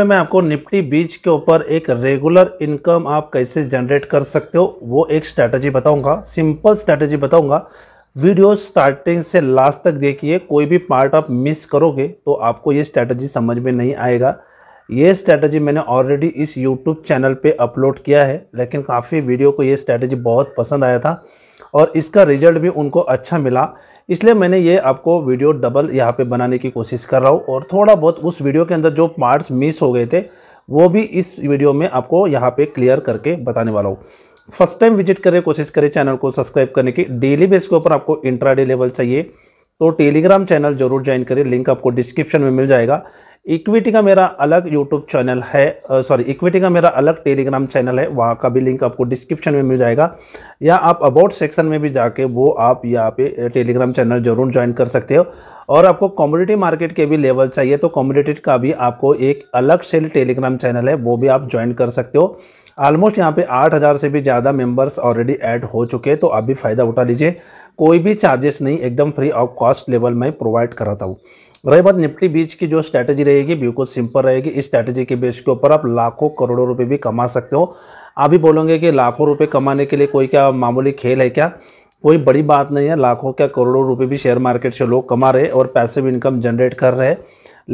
में तो मैं आपको निफ्टी बीच के ऊपर एक रेगुलर इनकम आप कैसे जनरेट कर सकते हो वो एक स्ट्रैटेजी बताऊंगा सिंपल स्ट्रैटेजी बताऊंगा वीडियो स्टार्टिंग से लास्ट तक देखिए कोई भी पार्ट आप मिस करोगे तो आपको ये स्ट्रैटेजी समझ में नहीं आएगा ये स्ट्रैटेजी मैंने ऑलरेडी इस यूट्यूब चैनल पर अपलोड किया है लेकिन काफ़ी वीडियो को ये स्ट्रैटेजी बहुत पसंद आया था और इसका रिजल्ट भी उनको अच्छा मिला इसलिए मैंने ये आपको वीडियो डबल यहाँ पे बनाने की कोशिश कर रहा हूँ और थोड़ा बहुत उस वीडियो के अंदर जो पार्ट्स मिस हो गए थे वो भी इस वीडियो में आपको यहाँ पे क्लियर करके बताने वाला हूँ फर्स्ट टाइम विजिट करने कोशिश करें चैनल को सब्सक्राइब करने की डेली बेस के ऊपर आपको इंट्राडे लेवल चाहिए तो टेलीग्राम चैनल जरूर ज्वाइन करें लिंक आपको डिस्क्रिप्शन में मिल जाएगा इक्विटी का मेरा अलग यूट्यूब चैनल है सॉरी इक्विटी का मेरा अलग टेलीग्राम चैनल है वहाँ का भी लिंक आपको डिस्क्रिप्शन में मिल जाएगा या आप अबाउट सेक्शन में भी जाके वो आप यहाँ पे टेलीग्राम चैनल जरूर ज्वाइन कर सकते हो और आपको कॉम्युनिटी मार्केट के भी लेवल चाहिए तो कॉम्युनिटी का भी आपको एक अलग से टेलीग्राम चैनल है वो भी आप ज्वाइन कर सकते हो ऑलमोस्ट यहाँ पे 8000 से भी ज़्यादा मेंबर्स ऑलरेडी ऐड हो चुके हैं तो आप भी फ़ायदा उठा लीजिए कोई भी चार्जेस नहीं एकदम फ्री ऑफ कॉस्ट लेवल में प्रोवाइड कराता हूँ रही बात निफ्टी बीच की जो स्ट्रैटेजी रहेगी बिल्कुल सिंपल रहेगी इस स्ट्रैटेजी के बेस के ऊपर आप लाखों करोड़ों रुपये भी कमा सकते हो आप भी बोलोगे कि लाखों रुपये कमाने के लिए कोई क्या मामूली खेल है क्या कोई बड़ी बात नहीं है लाखों क्या करोड़ों रुपये भी शेयर मार्केट से लोग कमा रहे और भी इनकम जनरेट कर रहे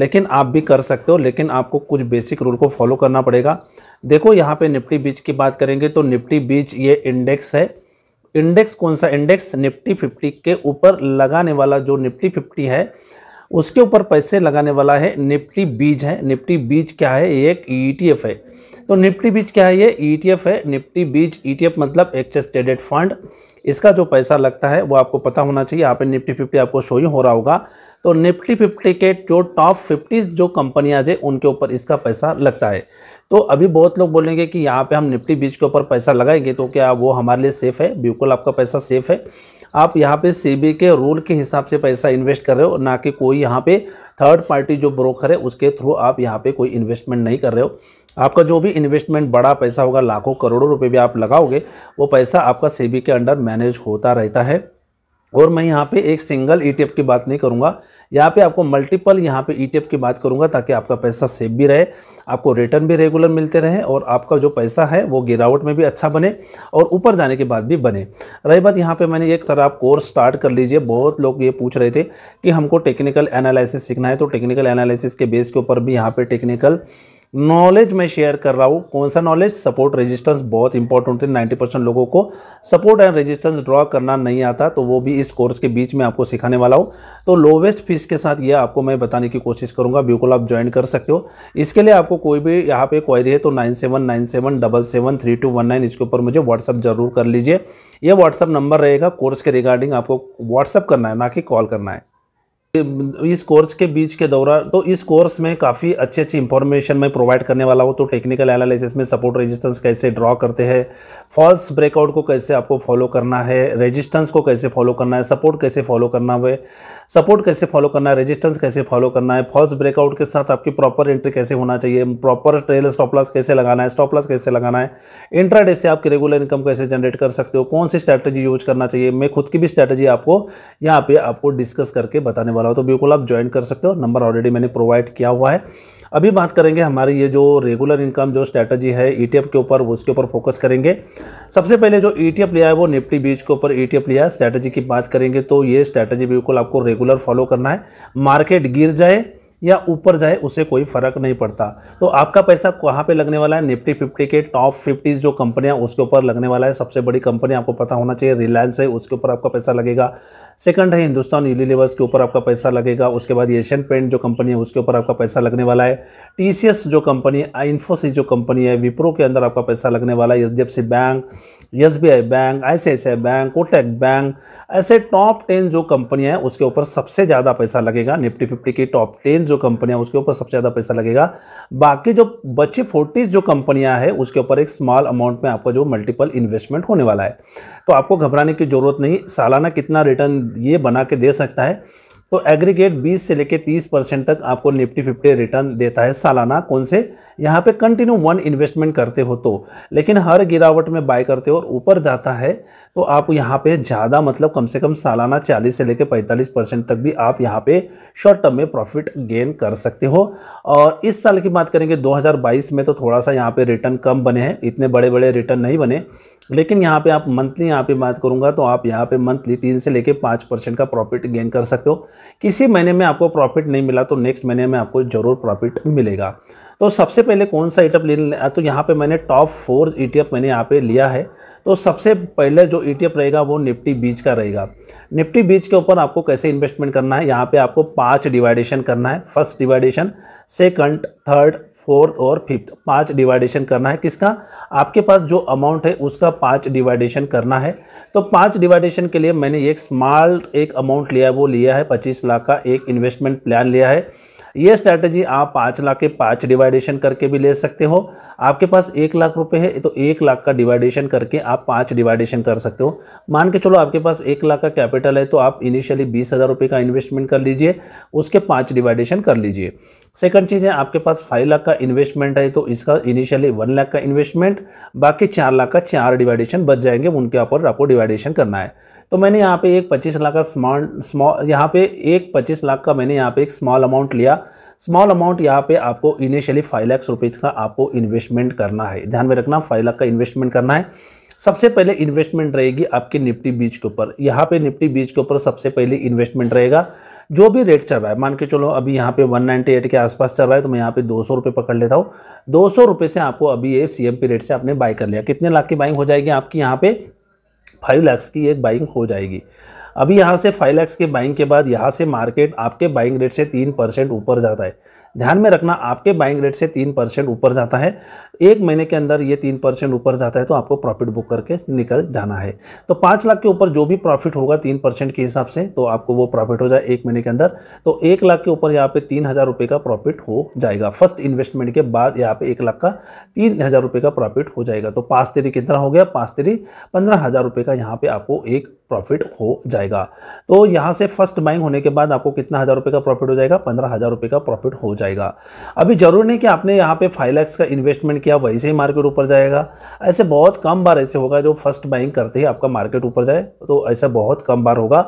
लेकिन आप भी कर सकते हो लेकिन आपको कुछ बेसिक रूल को फॉलो करना पड़ेगा देखो यहाँ पे निफ्टी बीच की बात करेंगे तो निफ्टी बीच ये इंडेक्स है इंडेक्स कौन सा इंडेक्स निफ्टी फिफ्टी के ऊपर लगाने वाला जो निफ्टी फिफ्टी है उसके ऊपर पैसे लगाने वाला है निफ्टी बीज है निफ्टी बीज क्या है ये एक ई e है तो निफ्टी बीज क्या है ये ई e है निफ्टी बीज ई e मतलब एक्सचेस ट्रेडेड फंड इसका जो पैसा लगता है वो आपको पता होना चाहिए यहाँ पे निफ्टी फिफ्टी आपको शो ही हो रहा होगा तो निफ्टी फिफ्टी के जो टॉप फिफ्टी जो कंपनियाँ है उनके ऊपर इसका पैसा लगता है तो अभी बहुत लोग बोलेंगे कि यहाँ पे हम निफ्टी बीज के ऊपर पैसा लगाएंगे तो क्या वो हमारे लिए सेफ़ है बिल्कुल आपका पैसा सेफ़ है आप यहाँ पे सेबी के रूल के हिसाब से पैसा इन्वेस्ट कर रहे हो ना कि कोई यहाँ पे थर्ड पार्टी जो ब्रोकर है उसके थ्रू आप यहाँ पे कोई इन्वेस्टमेंट नहीं कर रहे हो आपका जो भी इन्वेस्टमेंट बड़ा पैसा होगा लाखों करोड़ों रुपए भी आप लगाओगे वो पैसा आपका सेबी के अंडर मैनेज होता रहता है और मैं यहाँ पे एक सिंगल ई e की बात नहीं करूँगा यहाँ पे आपको मल्टीपल यहाँ पे ई e की बात करूँगा ताकि आपका पैसा सेफ भी रहे आपको रिटर्न भी रेगुलर मिलते रहे और आपका जो पैसा है वो गिरावट में भी अच्छा बने और ऊपर जाने के बाद भी बने रही बात यहाँ पे मैंने एक सर आप कोर्स स्टार्ट कर लीजिए बहुत लोग ये पूछ रहे थे कि हमको टेक्निकल एनालिसिस सीखना है तो टेक्निकल एनालिसिस के बेस के ऊपर भी यहाँ पर टेक्निकल नॉलेज मैं शेयर कर रहा हूँ कौन सा नॉलेज सपोर्ट रेजिस्टेंस बहुत इंपॉर्टेंट है 90 परसेंट लोगों को सपोर्ट एंड रेजिस्टेंस ड्रॉ करना नहीं आता तो वो भी इस कोर्स के बीच में आपको सिखाने वाला हूँ तो लोवेस्ट फीस के साथ ये आपको मैं बताने की कोशिश करूँगा बिल्कुल आप ज्वाइन कर सकते हो इसके लिए आपको कोई भी यहाँ पे क्वारी है तो nine seven nine seven double seven three two one nine इसके ऊपर मुझे व्हाट्सअप जरूर कर लीजिए यह व्हाट्सअप नंबर रहेगा कोर्स के रिगार्डिंग आपको व्हाट्सअप करना है ना कि कॉल करना है इस कोर्स के बीच के दौरान तो इस कोर्स में काफ़ी अच्छी अच्छी इंफॉर्मेशन मैं प्रोवाइड करने वाला हूँ तो टेक्निकल एनालिसिस में सपोर्ट रेजिस्टेंस कैसे ड्रॉ करते हैं फॉल्स ब्रेकआउट को कैसे आपको फॉलो करना है रेजिस्टेंस को कैसे फॉलो करना है सपोर्ट कैसे फॉलो करना है सपोर्ट कैसे फॉलो करना है रेजिस्टेंस कैसे फॉलो करना है फॉल्स ब्रेकआउट के साथ आपकी प्रॉपर एंट्री कैसे होना चाहिए प्रॉपर ट्रेल स्टॉप लॉस कैसे लगाना है स्टॉप लॉस कैसे लगाना है इंट्राडे से आपकी रेगुलर इनकम कैसे जनरेट कर सकते हो कौन सी स्ट्रैटेजी यूज करना चाहिए मैं खुद की भी स्ट्रैटेजी आपको यहाँ पे आपको डिस्कस करके बताने वाला हूँ तो बिल्कुल आप ज्वाइन कर सकते हो नंबर ऑलरेडी मैंने प्रोवाइड किया हुआ है अभी बात करेंगे हमारी ये जो रेगुलर इनकम जो स्ट्रैटेजी है ई e के ऊपर उसके ऊपर फोकस करेंगे सबसे पहले जो ई e लिया है वो निफ्टी बीच के ऊपर ई e लिया है स्ट्रैटेजी की बात करेंगे तो ये स्ट्रैटेजी बिल्कुल आपको रेगुलर फॉलो करना है मार्केट गिर जाए या ऊपर जाए उसे कोई फ़र्क नहीं पड़ता तो आपका पैसा कहाँ पे लगने वाला है निफ्टी फिफ्टी के टॉप फिफ्टीज़ जो कंपनियाँ उसके ऊपर लगने वाला है सबसे बड़ी कंपनी आपको पता होना चाहिए रिलायंस है उसके ऊपर आपका पैसा लगेगा सेकंड है हिंदुस्तान यूनिलीवर्स के ऊपर आपका पैसा लगेगा उसके बाद एशियन पेंट जो कंपनी है उसके ऊपर आपका पैसा लगने वाला है टी जो कंपनी है इन्फोसिस जो कंपनी है विप्रो के अंदर आपका पैसा लगने वाला है H bank S B I bank I C I C I bank Kotak bank ऐसे टॉप टेन जो कंपनियां हैं उसके ऊपर सबसे ज़्यादा पैसा लगेगा निफ्टी फिफ्टी की टॉप टेन जो कंपनियां उसके ऊपर सबसे ज़्यादा पैसा लगेगा बाकी जो बचे फोर्टीज जो कंपनियां हैं उसके ऊपर एक स्मॉल अमाउंट में आपका जो मल्टीपल इन्वेस्टमेंट होने वाला है तो आपको घबराने की ज़रूरत नहीं सालाना कितना रिटर्न ये बना के दे सकता है तो एग्रीगेट 20 से लेकर 30 परसेंट तक आपको निफ्टी फिफ्टी रिटर्न देता है सालाना कौन से यहाँ पे कंटिन्यू वन इन्वेस्टमेंट करते हो तो लेकिन हर गिरावट में बाय करते हो और ऊपर जाता है तो आप यहाँ पे ज़्यादा मतलब कम से कम सालाना 40 से लेकर 45 परसेंट तक भी आप यहाँ पे शॉर्ट टर्म में प्रॉफिट गेन कर सकते हो और इस साल की बात करेंगे 2022 में तो थोड़ा सा यहाँ पे रिटर्न कम बने हैं इतने बड़े बड़े रिटर्न नहीं बने लेकिन यहाँ पे आप मंथली यहाँ पे बात करूँगा तो आप यहाँ पे मंथली तीन से लेके पाँच परसेंट का प्रॉफिट गेन कर सकते हो किसी महीने में आपको प्रॉफिट नहीं मिला तो नेक्स्ट महीने में आपको ज़रूर प्रॉफिट मिलेगा तो सबसे पहले कौन सा ईटीएफ e लेने तो यहाँ पे मैंने टॉप फोर ईटीएफ मैंने यहाँ पे लिया है तो सबसे पहले जो ईटीएफ e रहेगा वो निफ्टी बीच का रहेगा निफ्टी बीच के ऊपर आपको कैसे इन्वेस्टमेंट करना है यहाँ पे आपको पाँच डिवाइडेशन करना है फर्स्ट डिवाइडेशन सेकंड थर्ड फोर्थ और फिफ्थ पांच डिवाइडेशन करना है किसका आपके पास जो अमाउंट है उसका पांच डिवाइडेशन करना है तो पांच डिवाइडेशन के लिए मैंने एक स्मॉल एक अमाउंट लिया है वो लिया है पच्चीस लाख का एक इन्वेस्टमेंट प्लान लिया है ये स्ट्रैटेजी आप पाँच लाख के पाँच डिवाइडेशन करके भी ले सकते हो आपके पास एक लाख रुपए है तो एक लाख का डिवाइडेशन करके आप पाँच डिवाइडेशन कर सकते हो मान के चलो आपके पास एक लाख का कैपिटल है तो आप इनिशियली बीस हज़ार रुपये का इन्वेस्टमेंट कर लीजिए उसके पाँच डिवाइडेशन कर लीजिए सेकंड चीज़ है आपके पास फाइव लाख का इन्वेस्टमेंट है तो इसका इनिशियली वन लाख का इन्वेस्टमेंट बाकी चार लाख का चार डिवाइडेशन बच जाएंगे उनके ऊपर आपको डिवाइडेशन करना है तो मैंने यहाँ पे एक पच्चीस लाख का स्मॉल स्मॉल यहाँ पे एक पच्चीस लाख का मैंने यहाँ पे एक स्मॉल अमाउंट लिया स्मॉल अमाउंट यहाँ पे आपको इनिशियली फाइव लाख रुपीज़ का आपको इन्वेस्टमेंट करना है ध्यान में रखना फाइव लाख का इन्वेस्टमेंट करना है सबसे पहले इन्वेस्टमेंट रहेगी आपके निफ्टी बीच के ऊपर यहाँ पे निफ्टी बीच के ऊपर सबसे पहले इन्वेस्टमेंट रहेगा जो भी रेट चल रहा है मान के चलो अभी यहाँ पे 198 के आसपास चल रहा है तो मैं यहाँ पे दो सौ रुपये पकड़ लेता हूँ दो सौ रुपये से आपको अभी ये सी रेट से आपने बाय कर लिया कितने लाख की बाइंग हो जाएगी आपकी यहाँ पे फाइव लैक्स की एक बाइंग हो जाएगी अभी यहाँ से फाइव लैक्स के बाइंग के बाद यहाँ से मार्केट आपके बाइंग रेट से तीन परसेंट ऊपर जाता है ध्यान में रखना आपके बाइंग रेट से तीन परसेंट ऊपर जाता है एक महीने के अंदर ये तीन परसेंट ऊपर जाता है तो आपको प्रॉफिट बुक करके निकल जाना है तो पाँच लाख के ऊपर जो भी प्रॉफिट होगा तीन परसेंट के हिसाब से तो आपको वो प्रॉफिट हो जाए एक महीने के अंदर तो एक लाख के ऊपर यहाँ पे तीन हज़ार रुपये का प्रॉफिट हो जाएगा फर्स्ट इन्वेस्टमेंट के बाद यहाँ पे एक लाख का तीन हज़ार रुपये का प्रॉफिट हो जाएगा तो पाँच तेरी कितना हो गया पाँच तेरी पंद्रह हज़ार रुपये का यहाँ पे आपको एक प्रॉफिट हो जाएगा तो यहाँ से फर्स्ट बाइंग होने के बाद आपको कितना हज़ार रुपये का प्रॉफिट हो जाएगा पंद्रह हज़ार रुपये का प्रॉफिट हो जाएगा अभी जरूर नहीं कि आपने यहाँ पे फाइव लैक्स का इन्वेस्टमेंट किया वैसे ही मार्केट ऊपर जाएगा ऐसे बहुत कम बार ऐसे होगा जो फर्स्ट बाइंग करते ही आपका मार्केट ऊपर जाए तो ऐसा बहुत कम बार होगा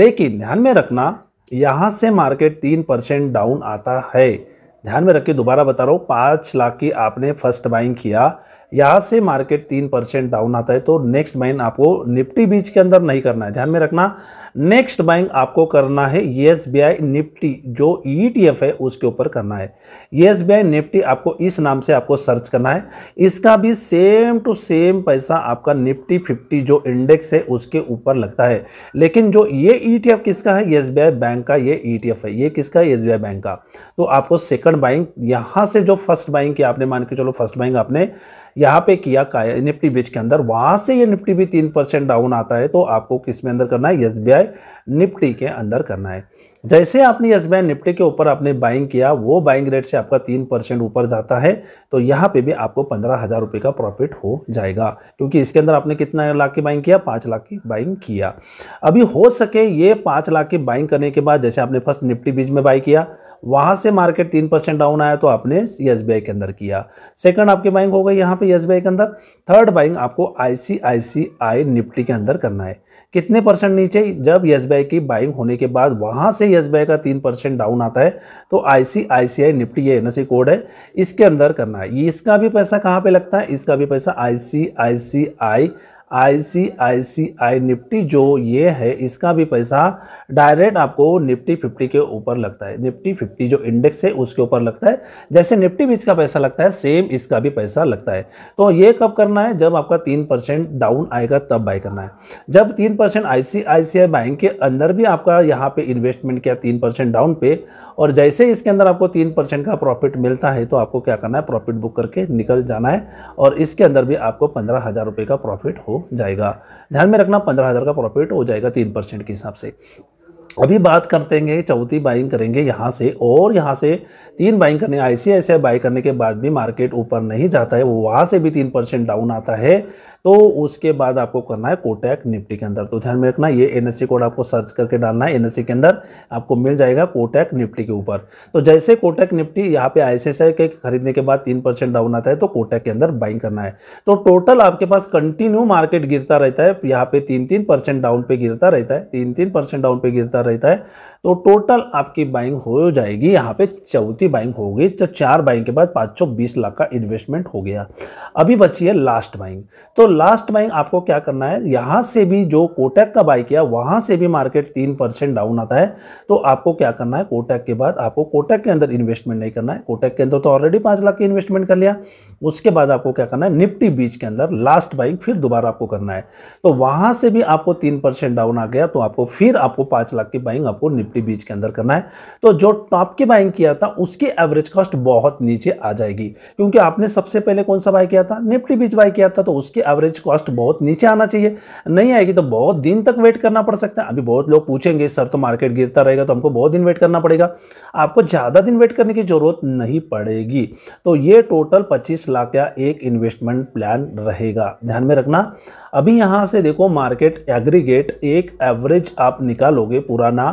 लेकिन ध्यान में रखना यहाँ से मार्केट तीन परसेंट डाउन आता है ध्यान में के दोबारा बता रहा हूँ पाँच लाख की आपने फर्स्ट बाइंग किया यहाँ से मार्केट तीन परसेंट डाउन आता है तो नेक्स्ट बाइंग आपको निफ्टी बीच के अंदर नहीं करना है ध्यान में रखना नेक्स्ट बाइंग आपको करना है एस e निफ्टी जो ई e है उसके ऊपर करना है एस e निफ्टी आपको इस नाम से आपको सर्च करना है इसका भी सेम टू सेम पैसा आपका निफ्टी फिफ्टी जो इंडेक्स है उसके ऊपर लगता है लेकिन जो ये ई किसका है एस बैंक का ये ई है ये किसका है एस बैंक का तो आपको सेकंड बाइंग यहाँ से जो फर्स्ट बाइंग की आपने मान के चलो फर्स्ट बाइंग आपने यहाँ पे किया निफ्टी बीच के अंदर वहाँ से ये निफ्टी भी तीन परसेंट डाउन आता है तो आपको किस में अंदर करना है एस निफ्टी के अंदर करना है जैसे आपने एस निफ्टी के ऊपर आपने बाइंग किया वो बाइंग रेट से आपका तीन परसेंट ऊपर जाता है तो यहाँ पे भी आपको पंद्रह हज़ार रुपये का प्रॉफिट हो जाएगा क्योंकि इसके अंदर आपने कितना लाख की बाइंग किया पाँच लाख की बाइंग किया अभी हो सके ये पाँच लाख की बाइंग करने के बाद जैसे आपने फर्स्ट निफ्टी बीज में बाई किया वहाँ से मार्केट तीन परसेंट डाउन आया तो आपने यस के अंदर किया सेकंड आपके बाइंग हो गई यहाँ पे यस के अंदर थर्ड बाइंग आपको आई निफ्टी के अंदर करना है कितने परसेंट नीचे जब यस की बाइंग होने के बाद वहाँ से यस का तीन परसेंट डाउन आता है तो आई निफ्टी ये एन कोड e है इसके अंदर करना है इसका भी पैसा कहाँ पे लगता है इसका भी पैसा आई आईसीआईसीआई निफ्टी जो ये है इसका भी पैसा डायरेक्ट आपको निफ्टी फिफ्टी के ऊपर लगता है निफ्टी फिफ्टी जो इंडेक्स है उसके ऊपर लगता है जैसे निफ्टी बीच का पैसा लगता है सेम इसका भी पैसा लगता है तो ये कब करना है जब आपका तीन परसेंट डाउन आएगा तब बाय करना है जब तीन परसेंट आई बैंक के अंदर भी आपका यहाँ पे इन्वेस्टमेंट किया तीन परसेंट डाउन पे और जैसे इसके अंदर आपको तीन परसेंट का प्रॉफिट मिलता है तो आपको क्या करना है प्रॉफिट बुक करके निकल जाना है और इसके अंदर भी आपको पंद्रह हज़ार रुपये का प्रॉफिट हो जाएगा ध्यान में रखना पंद्रह हज़ार का प्रॉफिट हो जाएगा तीन परसेंट के हिसाब से अभी बात करते हैं चौथी बाइंग करेंगे यहाँ से और यहाँ से तीन बाइंग करने आई सी बाई करने के बाद भी मार्केट ऊपर नहीं जाता है वो वहाँ से भी तीन परसेंट डाउन आता है तो उसके बाद आपको करना है कोटैक निफ्टी के अंदर तो ध्यान में रखना ये एन e कोड आपको सर्च करके डालना है एन e के अंदर आपको मिल जाएगा कोटैक निफ्टी के ऊपर तो जैसे कोटैक निफ्टी यहाँ पे आई के खरीदने के बाद तीन परसेंट डाउन आता है तो कोटैक के अंदर बाइंग करना है तो टोटल आपके पास कंटिन्यू मार्केट गिरता रहता है यहाँ पे तीन तीन परसेंट डाउन पे गिरता रहता है तीन तीन परसेंट डाउन पे गिरता रहता है तो टोटल आपकी बाइंग हो जाएगी यहाँ पे चौथी बाइंग हो गई तो चार बाइंग के बाद पाँच सौ बीस लाख का इन्वेस्टमेंट हो गया अभी बची है लास्ट बाइंग तो लास्ट बाइंग आपको क्या करना है यहाँ से भी जो कोटैक का बाई किया वहाँ से भी मार्केट तीन परसेंट डाउन आता है तो आपको क्या करना है कोटैक के बाद आपको कोटैक के अंदर इन्वेस्टमेंट नहीं करना है कोटैक के अंदर तो ऑलरेडी पाँच लाख की इन्वेस्टमेंट कर लिया उसके बाद आपको क्या करना है निफ्टी बीच के अंदर लास्ट बाइंग फिर दोबारा आपको करना है तो वहाँ से भी आपको तीन डाउन आ गया तो आपको फिर आपको पाँच लाख की बाइंग आपको निफ्टी फिफ्टी बीच के अंदर करना है तो जो टॉप की बाइंग किया था उसकी एवरेज कॉस्ट बहुत नीचे आ जाएगी क्योंकि आपने सबसे पहले कौन सा बाय किया था निफ्टी बीच बाय किया था तो उसकी एवरेज कॉस्ट बहुत नीचे आना चाहिए नहीं आएगी तो बहुत दिन तक वेट करना पड़ सकता है अभी बहुत लोग पूछेंगे सर तो मार्केट गिरता रहेगा तो हमको बहुत दिन वेट करना पड़ेगा आपको ज़्यादा दिन वेट करने की ज़रूरत नहीं पड़ेगी तो ये टोटल पच्चीस लाख का एक इन्वेस्टमेंट प्लान रहेगा ध्यान में रखना अभी यहाँ से देखो मार्केट एग्रीगेट एक एवरेज आप निकालोगे पुराना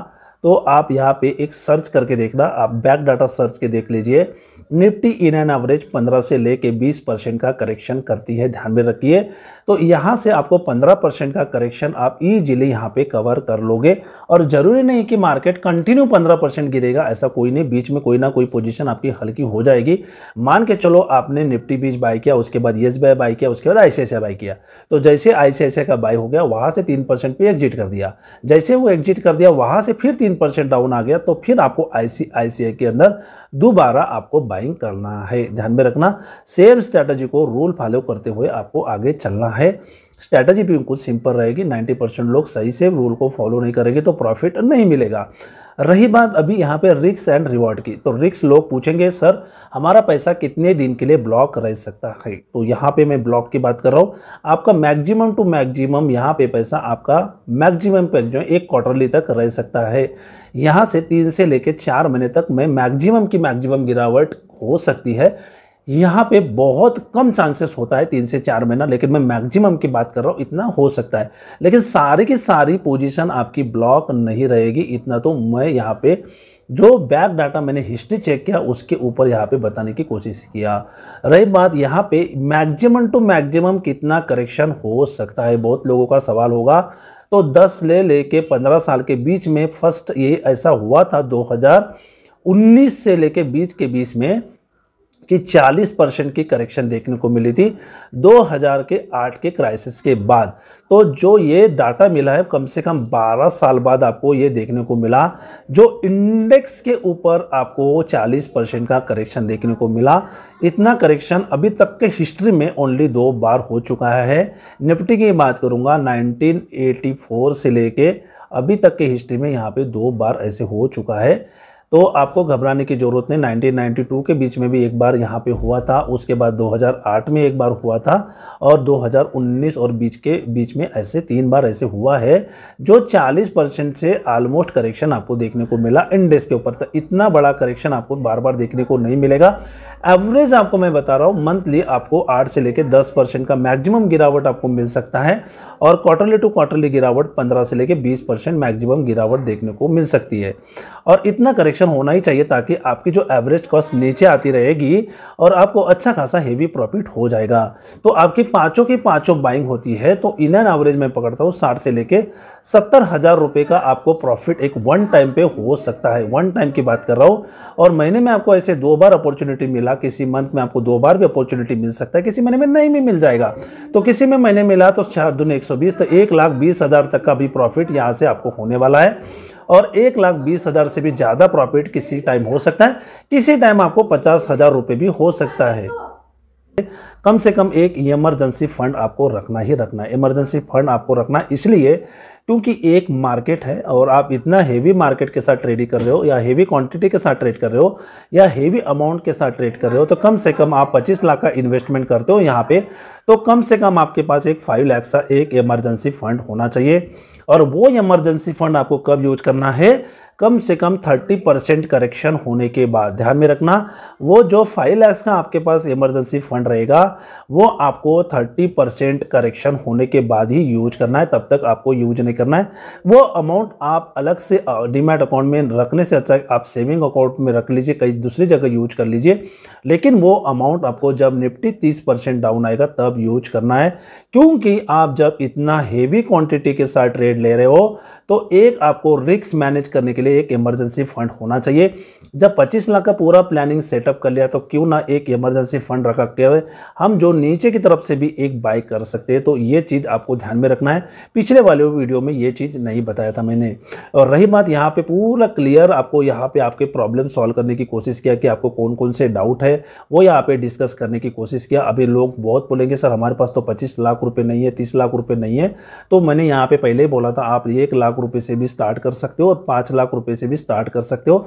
तो आप यहाँ पे एक सर्च करके देखना आप बैक डाटा सर्च के देख लीजिए निफ्टी इन एन एवरेज 15 से लेके 20 परसेंट का करेक्शन करती है ध्यान में रखिए तो यहाँ से आपको 15 परसेंट का करेक्शन आप ईजिली यहाँ पे कवर कर लोगे और ज़रूरी नहीं कि मार्केट कंटिन्यू 15 परसेंट गिरेगा ऐसा कोई नहीं बीच में कोई ना कोई पोजीशन आपकी हल्की हो जाएगी मान के चलो आपने निफ्टी बीच बाय किया उसके बाद येस बाय बाय किया उसके बाद आई बाय किया तो जैसे आई का बाय हो गया वहाँ से तीन परसेंट पे एग्जिट कर दिया जैसे वो एग्जिट कर दिया वहाँ से फिर तीन परसेंट डाउन आ गया तो फिर आपको आई के अंदर दोबारा आपको बाइंग करना है ध्यान में रखना सेम स्ट्रैटेजी को रूल फॉलो करते हुए आपको आगे चलना है है स्ट्रैटेजी भी बिल्कुल सिंपल रहेगी 90 परसेंट लोग सही से रूल को फॉलो नहीं करेंगे तो प्रॉफिट नहीं मिलेगा रही बात अभी यहाँ पे रिक्स एंड रिवॉर्ड की तो रिक्स लोग पूछेंगे सर हमारा पैसा कितने दिन के लिए ब्लॉक रह सकता है तो यहाँ पे मैं ब्लॉक की बात कर रहा हूँ आपका मैक्सिमम टू मैक्सिमम यहाँ पे पैसा आपका मैक्सिमम पे जो एक क्वार्टरली तक रह सकता है यहाँ से तीन से लेकर चार महीने तक मैं मैक्सिमम की मैक्सिमम गिरावट हो सकती है यहाँ पे बहुत कम चांसेस होता है तीन से चार महीना लेकिन मैं मैक्सिमम की बात कर रहा हूँ इतना हो सकता है लेकिन सारी की सारी पोजीशन आपकी ब्लॉक नहीं रहेगी इतना तो मैं यहाँ पे जो बैक डाटा मैंने हिस्ट्री चेक किया उसके ऊपर यहाँ पे बताने की कोशिश किया रही बात यहाँ पे मैक्सिमम टू मैक्सिमम कितना करेक्शन हो सकता है बहुत लोगों का सवाल होगा तो दस ले लेके पंद्रह साल के बीच में फर्स्ट ये ऐसा हुआ था 2019 से लेके बीच के बीच में कि 40 परसेंट की करेक्शन देखने को मिली थी 2008 के आठ के क्राइसिस के बाद तो जो ये डाटा मिला है कम से कम 12 साल बाद आपको ये देखने को मिला जो इंडेक्स के ऊपर आपको 40 परसेंट का करेक्शन देखने को मिला इतना करेक्शन अभी तक के हिस्ट्री में ओनली दो बार हो चुका है निपटी की बात करूँगा नाइनटीन से लेके अभी तक के हिस्ट्री में यहाँ पर दो बार ऐसे हो चुका है तो आपको घबराने की ज़रूरत नहीं 1992 के बीच में भी एक बार यहाँ पे हुआ था उसके बाद 2008 में एक बार हुआ था और 2019 और बीच के बीच में ऐसे तीन बार ऐसे हुआ है जो 40 परसेंट से ऑलमोस्ट करेक्शन आपको देखने को मिला इंडेक्स के ऊपर तो इतना बड़ा करेक्शन आपको बार बार देखने को नहीं मिलेगा एवरेज आपको मैं बता रहा हूँ मंथली आपको आठ से लेकर दस परसेंट का मैक्सिमम गिरावट आपको मिल सकता है और क्वार्टरली टू क्वार्टरली गिरावट पंद्रह से लेकर बीस परसेंट मैक्सिमम गिरावट देखने को मिल सकती है और इतना करेक्शन होना ही चाहिए ताकि आपकी जो एवरेज कॉस्ट नीचे आती रहेगी और आपको अच्छा खासा हेवी प्रॉफिट हो जाएगा तो आपकी पाँचों की पाँचों बाइंग होती है तो इन एन एवरेज मैं पकड़ता हूँ साठ से लेकर सत्तर हज़ार रुपये का आपको प्रॉफिट एक वन टाइम पे हो सकता है वन टाइम की बात कर रहा हूँ और महीने में आपको ऐसे दो बार अपॉर्चुनिटी मिला किसी मंथ में आपको दो बार भी अपॉर्चुनिटी मिल सकता है किसी महीने में नहीं भी मिल जाएगा तो किसी में महीने मिला तो चार दून एक तो एक लाख बीस हज़ार तक का भी प्रॉफिट यहाँ से आपको होने वाला है और एक लाख बीस हज़ार से भी ज़्यादा प्रॉफिट किसी टाइम हो सकता है किसी टाइम आपको पचास हज़ार रुपये भी हो सकता है कम से कम एक इमरजेंसी फंड आपको रखना ही रखना है इमरजेंसी फंड आपको रखना इसलिए क्योंकि एक मार्केट है और आप इतना हेवी मार्केट के साथ ट्रेडिंग कर रहे हो या हेवी क्वांटिटी के साथ ट्रेड कर रहे हो या हेवी अमाउंट के साथ ट्रेड कर रहे हो तो कम से कम आप 25 लाख का इन्वेस्टमेंट करते हो यहाँ पे तो कम से कम आपके पास एक 5 लाख का एक इमरजेंसी फंड होना चाहिए और वो इमरजेंसी फंड आपको कब यूज करना है कम से कम 30 परसेंट करेक्शन होने के बाद ध्यान में रखना वो जो फाइव लैक्स का आपके पास इमरजेंसी फंड रहेगा वो आपको 30 परसेंट करेक्शन होने के बाद ही यूज करना है तब तक आपको यूज नहीं करना है वो अमाउंट आप अलग से डीमेट अकाउंट में रखने से अच्छा आप सेविंग अकाउंट में रख लीजिए कहीं दूसरी जगह यूज कर लीजिए लेकिन वो अमाउंट आपको जब निफ्टी तीस डाउन आएगा तब यूज करना है क्योंकि आप जब इतना हेवी क्वांटिटी के साथ ट्रेड ले रहे हो तो एक आपको रिक्स मैनेज करने के लिए एक इमरजेंसी फंड होना चाहिए जब 25 लाख का पूरा प्लानिंग सेटअप कर लिया तो क्यों ना एक इमरजेंसी फंड रखा कर हम जो नीचे की तरफ से भी एक बाय कर सकते हैं तो ये चीज़ आपको ध्यान में रखना है पिछले वाले वीडियो में ये चीज़ नहीं बताया था मैंने और रही बात यहाँ पर पूरा क्लियर आपको यहाँ पर आपके प्रॉब्लम सॉल्व करने की कोशिश किया कि आपको कौन कौन से डाउट है वो यहाँ पर डिस्कस करने की कोशिश किया अभी लोग बहुत बोलेंगे सर हमारे पास तो पच्चीस लाख रुपये नहीं है तीस लाख रुपये नहीं है तो मैंने यहाँ पर पहले ही बोला था आप एक लाख रुपए से भी स्टार्ट कर सकते हो और पाँच लाख रुपए से भी स्टार्ट कर सकते हो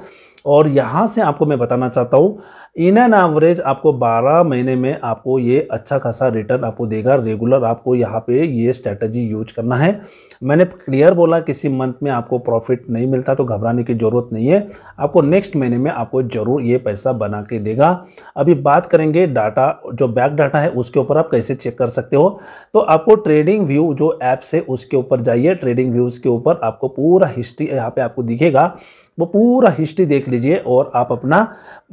और यहाँ से आपको मैं बताना चाहता हूँ इन एन एवरेज आपको 12 महीने में आपको ये अच्छा खासा रिटर्न आपको देगा रेगुलर आपको यहाँ पे ये स्ट्रैटेजी यूज करना है मैंने क्लियर बोला किसी मंथ में आपको प्रॉफिट नहीं मिलता तो घबराने की ज़रूरत नहीं है आपको नेक्स्ट महीने में आपको ज़रूर ये पैसा बना के देगा अभी बात करेंगे डाटा जो बैक डाटा है उसके ऊपर आप कैसे चेक कर सकते हो तो आपको ट्रेडिंग व्यू जो ऐप्स है उसके ऊपर जाइए ट्रेडिंग व्यूज़ के ऊपर आपको पूरा हिस्ट्री यहाँ पर आपको दिखेगा वो पूरा हिस्ट्री देख लीजिए और आप अपना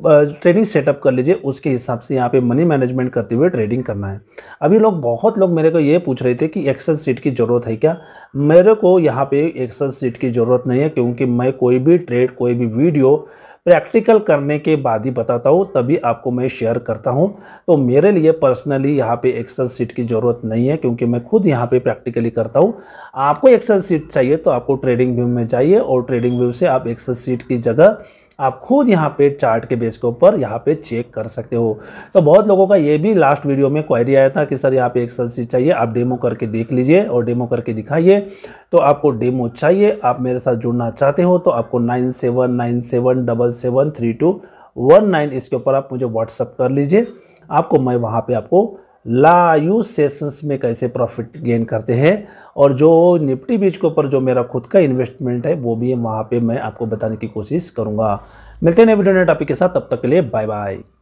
ट्रेडिंग सेटअप कर लीजिए उसके हिसाब से यहाँ पे मनी मैनेजमेंट करते हुए ट्रेडिंग करना है अभी लोग बहुत लोग मेरे को ये पूछ रहे थे कि एक्सेल सीट की ज़रूरत है क्या मेरे को यहाँ पे एक्सेल सीट की ज़रूरत नहीं है क्योंकि मैं कोई भी ट्रेड कोई भी वीडियो प्रैक्टिकल करने के बाद ही बताता हूँ तभी आपको मैं शेयर करता हूँ तो मेरे लिए पर्सनली यहाँ पे एक्सेल सीट की ज़रूरत नहीं है क्योंकि मैं खुद यहाँ पे प्रैक्टिकली करता हूँ आपको एक्सेल सीट चाहिए तो आपको ट्रेडिंग व्यू में चाहिए और ट्रेडिंग व्यू से आप एक्सेल सीट की जगह आप खुद यहाँ पे चार्ट के बेस के ऊपर यहाँ पे चेक कर सकते हो तो बहुत लोगों का ये भी लास्ट वीडियो में क्वायरी आया था कि सर यहाँ पे एक्सेल सी चाहिए आप डेमो करके देख लीजिए और डेमो करके दिखाइए तो आपको डेमो चाहिए आप मेरे साथ जुड़ना चाहते हो तो आपको nine seven nine seven double seven three two one nine इसके ऊपर आप मुझे व्हाट्सअप कर लीजिए आपको मैं वहाँ पर आपको लायू सेशंस में कैसे प्रॉफिट गेन करते हैं और जो निफ्टी बीच के ऊपर जो मेरा खुद का इन्वेस्टमेंट है वो भी वहाँ पे मैं आपको बताने की कोशिश करूँगा मिलते हैं वीडियो नए टॉपिक के साथ तब तक के लिए बाय बाय